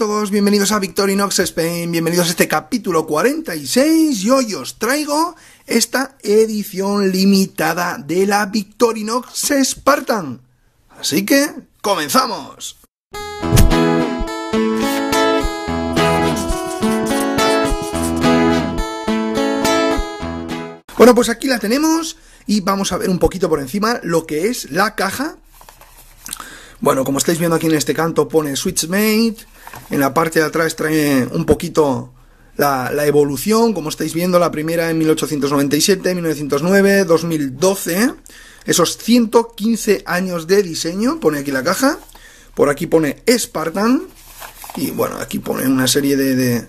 todos, bienvenidos a Victorinox Spain, bienvenidos a este capítulo 46 y hoy os traigo esta edición limitada de la Victorinox Spartan. Así que, comenzamos. Bueno, pues aquí la tenemos y vamos a ver un poquito por encima lo que es la caja bueno, como estáis viendo aquí en este canto pone Switchmate, en la parte de atrás trae un poquito la, evolución, como estáis viendo, la primera en 1897, 1909, 2012, esos 115 años de diseño, pone aquí la caja, por aquí pone Spartan, y bueno, aquí pone una serie de,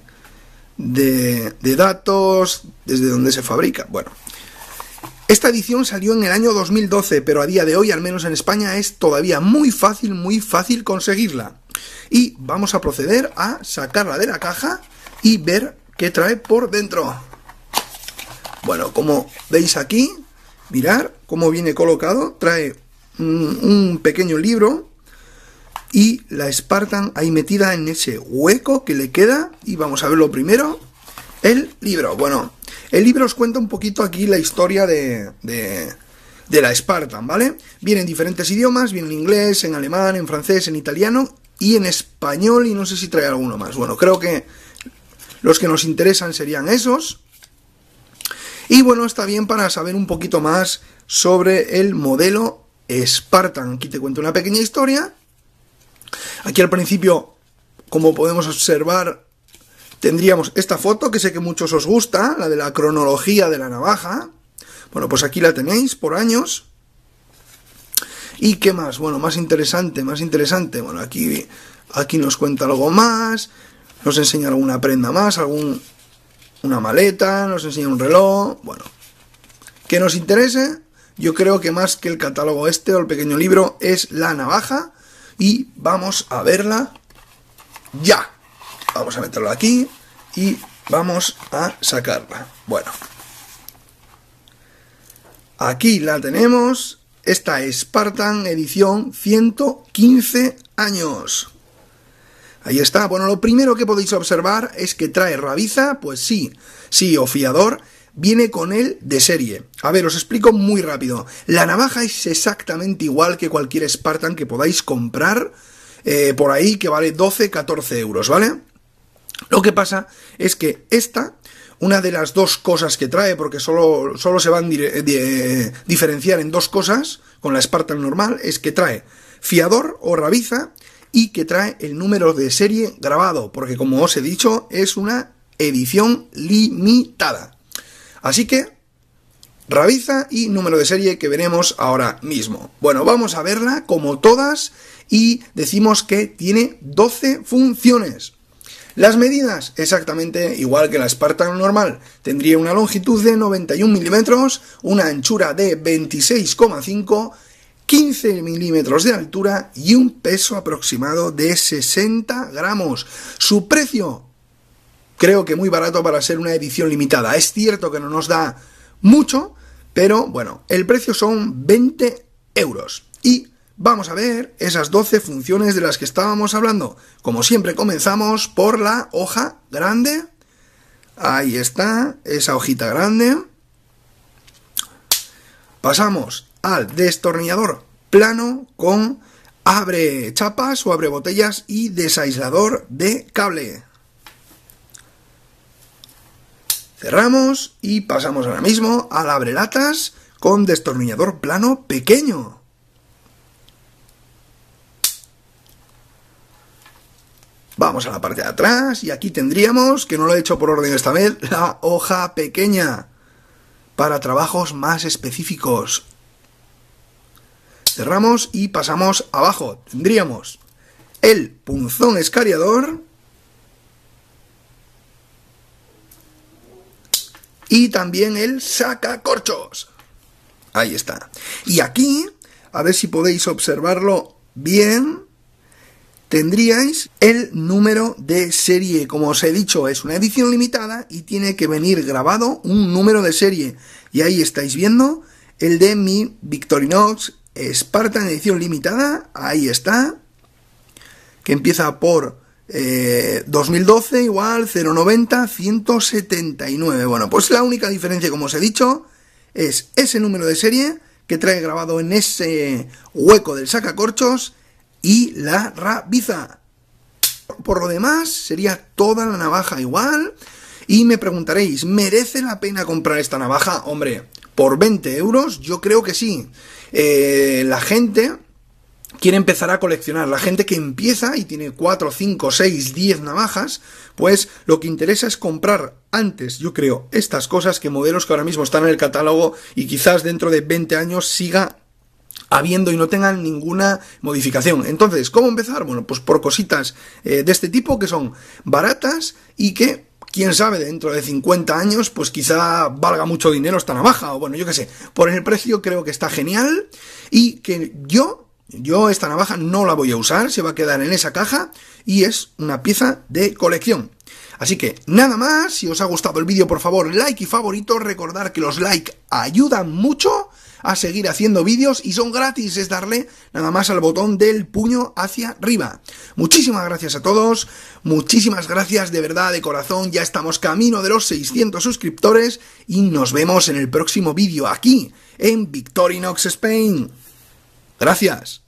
de, de datos, desde donde se fabrica, bueno, esta edición salió en el año 2012, pero a día de hoy, al menos en España, es todavía muy fácil, muy fácil conseguirla. Y vamos a proceder a sacarla de la caja y ver qué trae por dentro. Bueno, como veis aquí, mirar cómo viene colocado, trae un, pequeño libro y la Spartan ahí metida en ese hueco que le queda. Y vamos a verlo primero, el libro. Bueno, el libro os cuenta un poquito aquí la historia de, la Spartan, ¿vale? Viene en diferentes idiomas, viene en inglés, en alemán, en francés, en italiano y en español y no sé si trae alguno más. Bueno, creo que los que nos interesan serían esos. Y bueno, está bien para saber un poquito más sobre el modelo Spartan. Aquí te cuento una pequeña historia. Aquí al principio, como podemos observar, tendríamos esta foto que sé que muchos os gusta, la de la cronología de la navaja. Bueno, pues aquí la tenéis por años. ¿Y qué más? Bueno, más interesante, más interesante. Bueno, aquí, aquí nos cuenta algo más, nos enseña alguna prenda más, algún, una maleta, nos enseña un reloj. Bueno, que nos interese, yo creo que más que el catálogo este o el pequeño libro es la navaja. Y vamos a verla ya. Vamos a meterlo aquí y vamos a sacarla. Bueno. Aquí la tenemos. Esta Spartan edición 115 años. Ahí está. Bueno, lo primero que podéis observar es que trae rabiza, pues sí, sí, o fiador, viene con él de serie. A ver, os explico muy rápido. La navaja es exactamente igual que cualquier Spartan que podáis comprar eh, por ahí, que vale 12, 14 euros, ¿vale? Lo que pasa es que esta, una de las dos cosas que trae, porque solo, se van a eh, eh, diferenciar en dos cosas con la Spartan normal, es que trae fiador o rabiza y que trae el número de serie grabado, porque como os he dicho, es una edición limitada. Así que, rabiza y número de serie que veremos ahora mismo. Bueno, vamos a verla como todas y decimos que tiene 12 funciones. Las medidas, exactamente igual que la Spartan normal, tendría una longitud de 91 milímetros, una anchura de 26,5, 15 milímetros de altura y un peso aproximado de 60 gramos. Su precio, creo que muy barato para ser una edición limitada. Es cierto que no nos da mucho, pero bueno, el precio son 20 euros. Y Vamos a ver esas 12 funciones de las que estábamos hablando. Como siempre comenzamos por la hoja grande. Ahí está, esa hojita grande. Pasamos al destornillador plano con abre chapas o abre botellas y desaislador de cable. Cerramos y pasamos ahora mismo al abre latas con destornillador plano pequeño. Vamos a la parte de atrás y aquí tendríamos, que no lo he hecho por orden esta vez, la hoja pequeña para trabajos más específicos. Cerramos y pasamos abajo. Tendríamos el punzón escariador y también el sacacorchos. Ahí está. Y aquí, a ver si podéis observarlo bien, tendríais el número de serie. Como os he dicho, es una edición limitada y tiene que venir grabado un número de serie. Y ahí estáis viendo el de mi Victorinox Spartan edición limitada. Ahí está. Que empieza por 2012 eh, igual 090 179. Bueno, pues la única diferencia, como os he dicho, es ese número de serie que trae grabado en ese hueco del sacacorchos y la rabiza. Por lo demás, sería toda la navaja igual. Y me preguntaréis, ¿merece la pena comprar esta navaja? Hombre, por 20 euros yo creo que sí. Eh, la gente quiere empezar a coleccionar. La gente que empieza y tiene 4, 5, 6, 10 navajas, pues lo que interesa es comprar antes, yo creo, estas cosas que modelos que ahora mismo están en el catálogo y quizás dentro de 20 años siga habiendo y no tengan ninguna modificación. Entonces, ¿cómo empezar? Bueno, pues por cositas eh, de este tipo que son baratas y que quién sabe, dentro de 50 años, pues quizá valga mucho dinero esta navaja, o bueno, yo qué sé. Por el precio creo que está genial y que yo, yo esta navaja no la voy a usar, se va a quedar en esa caja y es una pieza de colección. Así que nada más, si os ha gustado el vídeo por favor like y favorito, recordar que los like ayudan mucho a seguir haciendo vídeos y son gratis, es darle nada más al botón del puño hacia arriba. Muchísimas gracias a todos, muchísimas gracias de verdad, de corazón, ya estamos camino de los 600 suscriptores y nos vemos en el próximo vídeo aquí, en Victorinox Spain. Gracias.